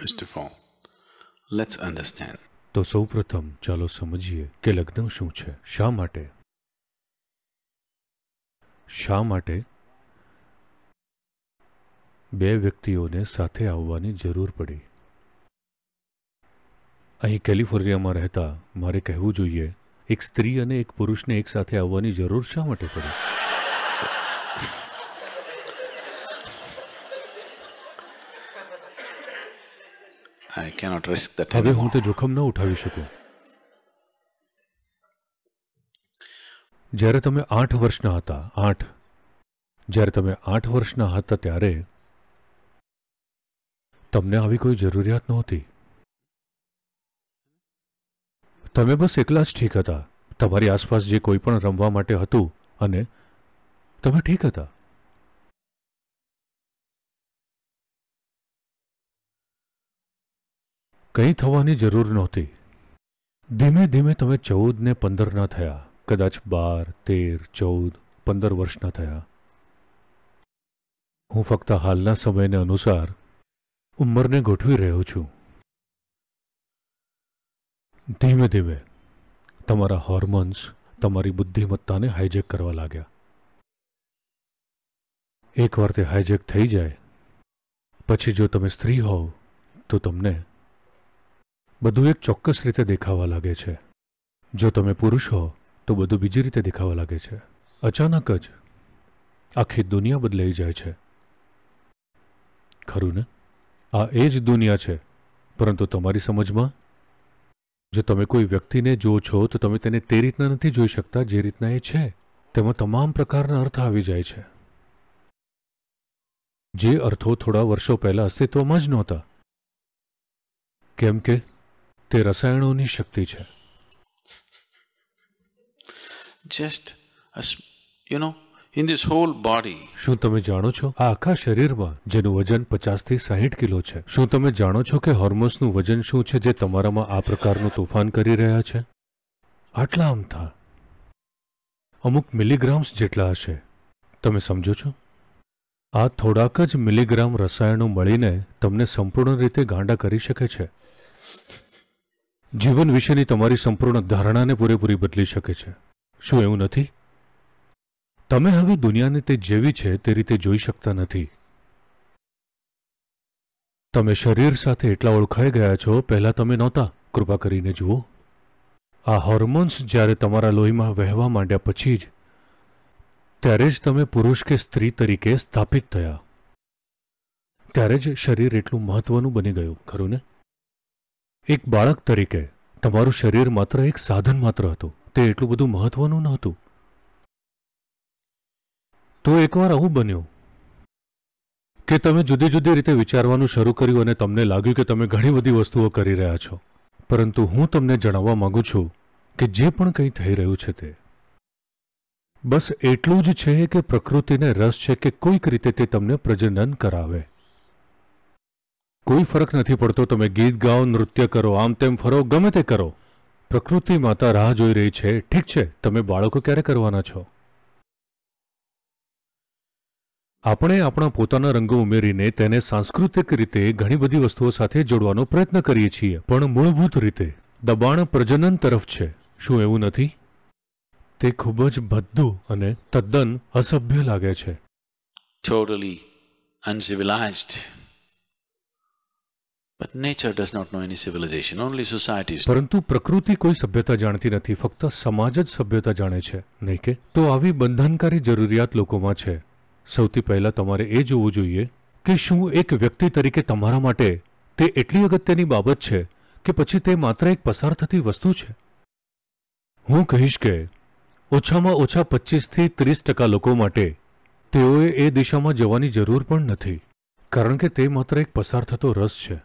First let's understand. તો સૌ પ્રથમ ચાલો સમજીએ કે લગ્ન શું છે શા માટે શા માટે બે વ્યક્તિઓને સાથે આવવાની જરૂર પડી અહીં કેલિફોર્નિયામાં રહેતા મારે કહેવું જોઈએ એક સ્ત્રી અને એક પુરુષને એકસાથે આવવાની જરૂર શા માટે પડી આઈ કેનોટ રિસ્ક ધેટ હવે હું તે જોખમ ન ઉઠાવી શકું જ્યારે તમે આઠ વર્ષના હતા આઠ જ્યારે તમે આઠ વર્ષના હતા ત્યારે તમને આવી કોઈ જરૂરિયાત નહોતી તમે બસ એકલા જ ઠીક હતા તમારી આસપાસ જે કોઈ પણ રમવા માટે હતું અને તમે ઠીક હતા કંઈ થવાની જરૂર નહોતી ધીમે ધીમે તમે ચૌદ ને પંદરના થયા કદાચ બાર તેર ચૌદ પંદર વર્ષના થયા હું ફક્ત હાલના સમયને અનુસાર ઉંમરને ગોઠવી રહ્યો છું ધીમે ધીમે તમારા હોર્મોન્સ તમારી બુદ્ધિમત્તાને હાઇજેક કરવા લાગ્યા એકવાર તે હાઇજેક થઈ જાય પછી જો તમે સ્ત્રી હોવ તો તમને બધું એક ચોક્કસ રીતે દેખાવા લાગે છે જો તમે પુરુષ હો તો બધું બીજી રીતે દેખાવા લાગે છે અચાનક જ આખી દુનિયા બદલાઈ જાય છે ખરું ને આ એ જ દુનિયા છે પરંતુ તમારી સમજમાં જો તમે કોઈ વ્યક્તિને જો છો તો તમે તેને તે રીતના નથી જોઈ શકતા જે રીતના એ છે તેમાં તમામ પ્રકારના અર્થ આવી જાય છે જે અર્થો થોડા વર્ષો પહેલા અસ્તિત્વમાં જ નહોતા કેમ કે તે રસાયણોની શક્તિ છે just you know in this whole body શું તમે જાણો છો આ આખા શરીરમાં જેનું વજન 50 થી 60 કિલો છે શું તમે જાણો છો કે હોર્મોન્સનું વજન શું છે જે તમારામાં આ પ્રકારનું તોફાન કરી રહ્યા છે આટલા અમથા અમુક મિલીગ્રામ્સ જેટલા હશે તમે સમજો છો આ થોડાક જ મિલીગ્રામ રસાયણો મળીને તમને સંપૂર્ણ રીતે ગાંડા કરી શકે છે જીવન વિશેની તમારી સંપૂર્ણ ધારણાને પૂરેપૂરી બદલી શકે છે શું એવું નથી તમે હવે દુનિયાને તે જેવી છે તે રીતે જોઈ શકતા નથી તમે શરીર સાથે એટલા ઓળખાઈ ગયા છો પહેલાં તમે નહોતા કૃપા કરીને જુઓ આ હોર્મોન્સ જ્યારે તમારા લોહીમાં વહેવા માંડ્યા પછી જ ત્યારે જ તમે પુરુષ કે સ્ત્રી તરીકે સ્થાપિત થયા ત્યારે જ શરીર એટલું મહત્વનું બની ગયું ખરું ને એક બાળક તરીકે તમારું શરીર માત્ર એક સાધન માત્ર હતું તે એટલું બધું મહત્વનું નહોતું તો એકવાર આવું બન્યું કે તમે જુદી જુદી રીતે વિચારવાનું શરૂ કર્યું અને તમને લાગ્યું કે તમે ઘણી બધી વસ્તુઓ કરી રહ્યા છો પરંતુ હું તમને જણાવવા માંગુ છું કે જે પણ કંઈ થઈ રહ્યું છે તે બસ એટલું જ છે કે પ્રકૃતિને રસ છે કે કોઈક રીતે તે તમને પ્રજનન કરાવે કોઈ ફરક નથી પડતો તમે ગીત ગાઓ નૃત્ય કરો આમ તેમ ફરો ગમે તે કરો પ્રકૃતિ માતા રાહ જોઈ રહી છે ઠીક છે તમે બાળકો ક્યારે કરવાના છો આપણે આપણા પોતાના રંગો ઉમેરીને તેને સાંસ્કૃતિક રીતે ઘણી બધી વસ્તુઓ સાથે જોડવાનો પ્રયત્ન કરીએ છીએ પણ મૂળભૂત રીતે દબાણ પ્રજનન તરફ છે શું એવું નથી તે ખૂબ જ ભદ્દુ અને તદ્દન અસભ્ય લાગે છે totally uncivilized But nature does not know any civilization, only societies. પરંતુ પ્રકૃતિ કોઈ સભ્યતા જાણતી નથી ફક્ત સમાજ જ સભ્યતા જાણે છે નહીં કે તો આવી બંધનકારી જરૂરિયાત લોકોમાં છે સૌથી પહેલાં તમારે એ જોવું જોઈએ કે શું એક વ્યક્તિ તરીકે તમારા માટે તે એટલી અગત્યની બાબત છે કે પછી તે માત્ર એક પસાર થતી વસ્તુ છે હું કહીશ કે ઓછામાં ઓછા પચીસથી ત્રીસ ટકા લોકો માટે તેઓએ એ દિશામાં જવાની જરૂર પણ નથી કારણ કે તે માત્ર એક પસાર થતો રસ છે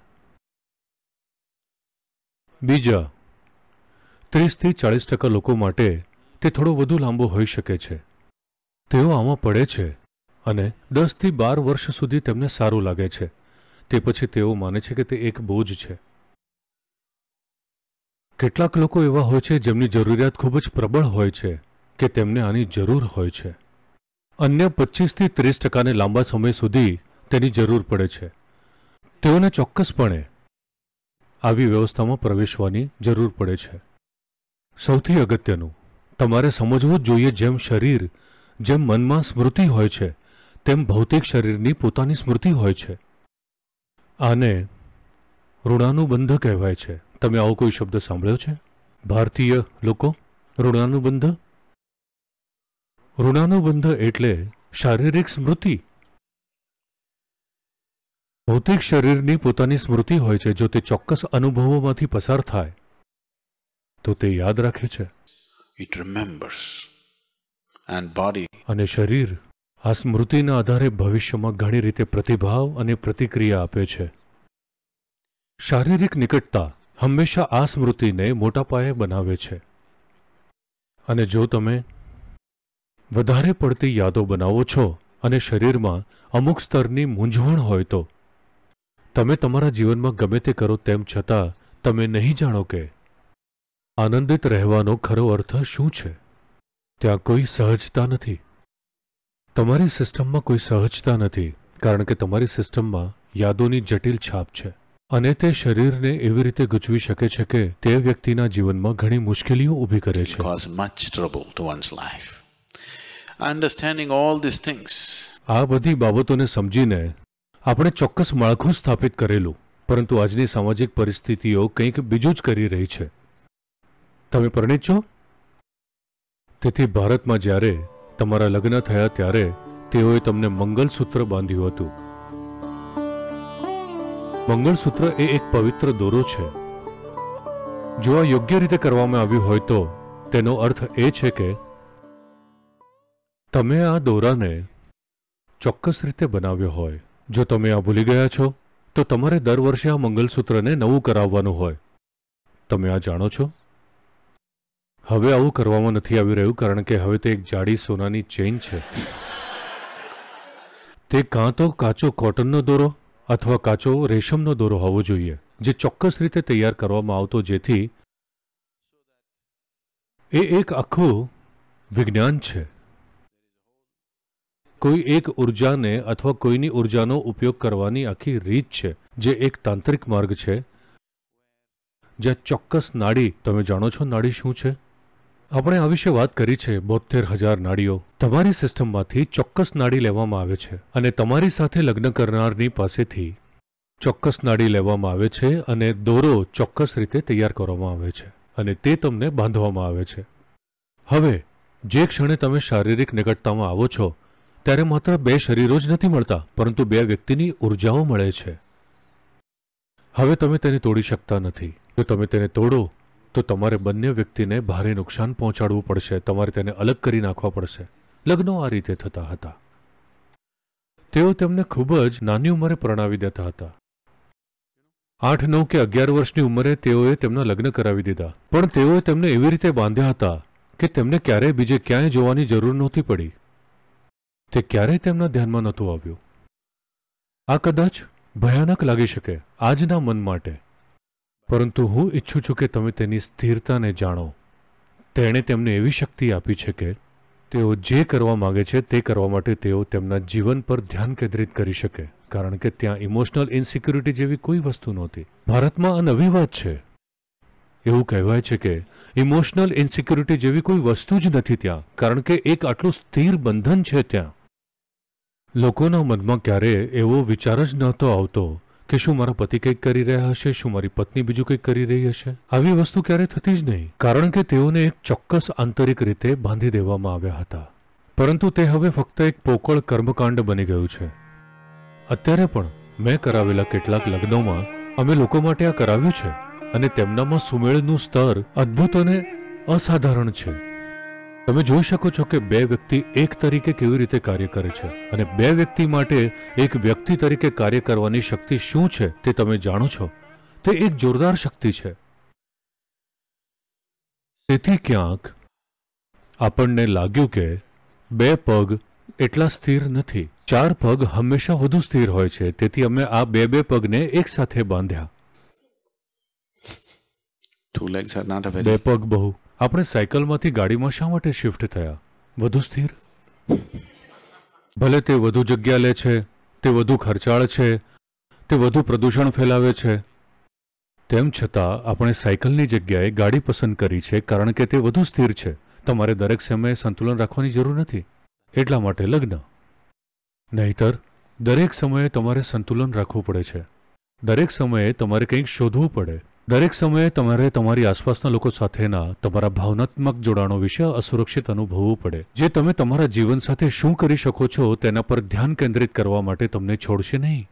બીજા ત્રીસથી ચાળીસ ટકા લોકો માટે તે થોડો વધુ લાંબો હોઈ શકે છે તેઓ આમાં પડે છે અને દસથી બાર વર્ષ સુધી તેમને સારું લાગે છે તે પછી તેઓ માને છે કે તે એક બોજ છે કેટલાક લોકો એવા હોય છે જેમની જરૂરિયાત ખૂબ જ પ્રબળ હોય છે કે તેમને આની જરૂર હોય છે અન્ય પચીસથી ત્રીસ ટકાને લાંબા સમય સુધી તેની જરૂર પડે છે તેઓને ચોક્કસપણે આવી વ્યવસ્થામાં પ્રવેશવાની જરૂર પડે છે સૌથી અગત્યનું તમારે સમજવું જ જોઈએ જેમ શરીર જેમ મનમાં સ્મૃતિ હોય છે તેમ ભૌતિક શરીરની પોતાની સ્મૃતિ હોય છે આને ઋણાનુબંધ કહેવાય છે તમે આવો કોઈ શબ્દ સાંભળ્યો છે ભારતીય લોકો ઋણાનુબંધ ઋણાનુબંધ એટલે શારીરિક સ્મૃતિ ભૌતિક શરીરની પોતાની સ્મૃતિ હોય છે જો તે ચોક્કસ અનુભવોમાંથી પસાર થાય તો તે યાદ રાખે છે ઇટ રિમેમ્બર્સ એન્ડ બોડી અને શરીર આ સ્મૃતિના આધારે ભવિષ્યમાં ઘણી રીતે પ્રતિભાવ અને પ્રતિક્રિયા આપે છે શારીરિક નિકટતા હંમેશા આ સ્મૃતિને મોટા પાયે બનાવે છે અને જો તમે વધારે પડતી યાદો બનાવો છો અને શરીરમાં અમુક સ્તરની મૂંઝવણ હોય તો તમે તમારા જીવનમાં ગમે તે કરો તેમ છતાં તમે નહીં જાણો કે આનંદિત રહેવાનો ખરો અર્થ શું છે ત્યાં કોઈ સહજતા નથી તમારી સિસ્ટમમાં કોઈ સહજતા નથી કારણ કે તમારી સિસ્ટમમાં યાદોની જટિલ છાપ છે અને તે શરીરને એવી રીતે ગૂંચવી શકે છે કે તે વ્યક્તિના જીવનમાં ઘણી મુશ્કેલીઓ ઊભી કરે છે much trouble to one's life. Understanding all these things. આ બધી બાબતોને સમજીને આપણે ચોક્કસ માળખું સ્થાપિત કરેલું પરંતુ આજની સામાજિક પરિસ્થિતિઓ કંઈક બીજું જ કરી રહી છે તમે પરણિત છો તેથી ભારતમાં જ્યારે તમારા લગ્ન થયા ત્યારે તેઓએ તમને મંગલસૂત્ર બાંધ્યું હતું મંગળસૂત્ર એ એક પવિત્ર દોરો છે જો આ યોગ્ય રીતે કરવામાં આવ્યું હોય તો તેનો અર્થ એ છે કે તમે આ દોરાને ચોક્કસ રીતે બનાવ્યો હોય જો તમે આ ભૂલી ગયા છો તો તમારે દર વર્ષે આ મંગલસૂત્રને નવું કરાવવાનું હોય તમે આ જાણો છો હવે આવું કરવામાં નથી આવી રહ્યું કારણ કે હવે તે એક જાડી સોનાની ચેઇન છે તે કાં તો કાચો કોટનનો દોરો અથવા કાચો રેશમનો દોરો હોવો જોઈએ જે ચોક્કસ રીતે તૈયાર કરવામાં આવતો જેથી એ એક આખું વિજ્ઞાન છે કોઈ એક ઉર્જાને અથવા કોઈની ઉર્જાનો ઉપયોગ કરવાની આખી રીત છે જે એક તાંત્રિક માર્ગ છે જ્યાં ચોક્કસ નાડી તમે જાણો છો નાડી શું છે આપણે આ વિશે વાત કરી છે બોતેર હજાર નાડીઓ તમારી સિસ્ટમમાંથી ચોક્કસ નાડી લેવામાં આવે છે અને તમારી સાથે લગ્ન કરનારની પાસેથી ચોક્કસ નાડી લેવામાં આવે છે અને દોરો ચોક્કસ રીતે તૈયાર કરવામાં આવે છે અને તે તમને બાંધવામાં આવે છે હવે જે ક્ષણે તમે શારીરિક નિકટતામાં આવો છો ત્યારે માત્ર બે શરીરો જ નથી મળતા પરંતુ બે વ્યક્તિની ઉર્જાઓ મળે છે હવે તમે તેને તોડી શકતા નથી જો તમે તેને તોડો તો તમારે બંને વ્યક્તિને ભારે નુકસાન પહોંચાડવું પડશે તમારે તેને અલગ કરી નાખવા પડશે લગ્નો આ રીતે થતા હતા તેઓ તેમને ખૂબ જ નાની ઉંમરે પ્રણાવી દેતા હતા આઠ નવ કે અગિયાર વર્ષની ઉંમરે તેઓએ તેમના લગ્ન કરાવી દીધા પણ તેઓએ તેમને એવી રીતે બાંધ્યા હતા કે તેમને ક્યારેય બીજે ક્યાંય જોવાની જરૂર નહોતી પડી તે ક્યારેય તેમના ધ્યાનમાં નહોતું આવ્યું આ કદાચ ભયાનક લાગી શકે આજના મન માટે પરંતુ હું ઈચ્છું છું કે તમે તેની સ્થિરતાને જાણો તેણે તેમને એવી શક્તિ આપી છે કે તેઓ જે કરવા માગે છે તે કરવા માટે તેઓ તેમના જીવન પર ધ્યાન કેન્દ્રિત કરી શકે કારણ કે ત્યાં ઇમોશનલ ઇન્સિક્યુરિટી જેવી કોઈ વસ્તુ નહોતી ભારતમાં આ નવી વાત છે એવું કહેવાય છે કે ઇમોશનલ ઇન્સિક્યુરિટી જેવી કોઈ વસ્તુ જ નથી ત્યાં કારણ કે એક આટલું સ્થિર બંધન છે ત્યાં લોકોના મનમાં ક્યારે એવો વિચાર જ નહોતો આવતો કે શું મારા પતિ કંઈક કરી રહ્યા હશે શું મારી પત્ની બીજું કંઈક કરી રહી હશે આવી વસ્તુ ક્યારે થતી જ નહીં કારણ કે તેઓને એક ચોક્કસ આંતરિક રીતે બાંધી દેવામાં આવ્યા હતા પરંતુ તે હવે ફક્ત એક પોકળ કર્મકાંડ બની ગયું છે અત્યારે પણ મેં કરાવેલા કેટલાક લગ્નોમાં અમે લોકો માટે આ કરાવ્યું છે અને તેમનામાં સુમેળનું સ્તર અદ્ભુત અને અસાધારણ છે તમે જોઈ શકો છો કે બે વ્યક્તિ એક તરીકે કેવી રીતે કાર્ય કરે છે અને બે વ્યક્તિ માટે એક વ્યક્તિ તરીકે કાર્ય કરવાની શક્તિ શું છે તે તમે જાણો છો તે એક જોરદાર શક્તિ છે તેથી ક્યાંક આપણને લાગ્યું કે બે પગ એટલા સ્થિર નથી ચાર પગ હંમેશા વધુ સ્થિર હોય છે તેથી અમે આ બે બે પગને એકસાથે બાંધ્યા two legs are not a બે પગ બહુ આપણે સાયકલમાંથી ગાડીમાં શા માટે શિફ્ટ થયા વધુ સ્થિર ભલે તે વધુ જગ્યા લે છે તે વધુ ખર્ચાળ છે તે વધુ પ્રદૂષણ ફેલાવે છે તેમ છતાં આપણે સાયકલની જગ્યાએ ગાડી પસંદ કરી છે કારણ કે તે વધુ સ્થિર છે તમારે દરેક સમયે સંતુલન રાખવાની જરૂર નથી એટલા માટે લગ્ન નહીતર દરેક સમયે તમારે સંતુલન રાખવું પડે છે દરેક સમયે તમારે કંઈક શોધવું પડે દરેક સમયે તમારે તમારી આસપાસના લોકો સાથેના તમારા ભાવનાત્મક જોડાણો વિશે અસુરક્ષિત અનુભવવું પડે જે તમે તમારા જીવન સાથે શું કરી શકો છો તેના પર ધ્યાન કેન્દ્રિત કરવા માટે તમને છોડશે નહીં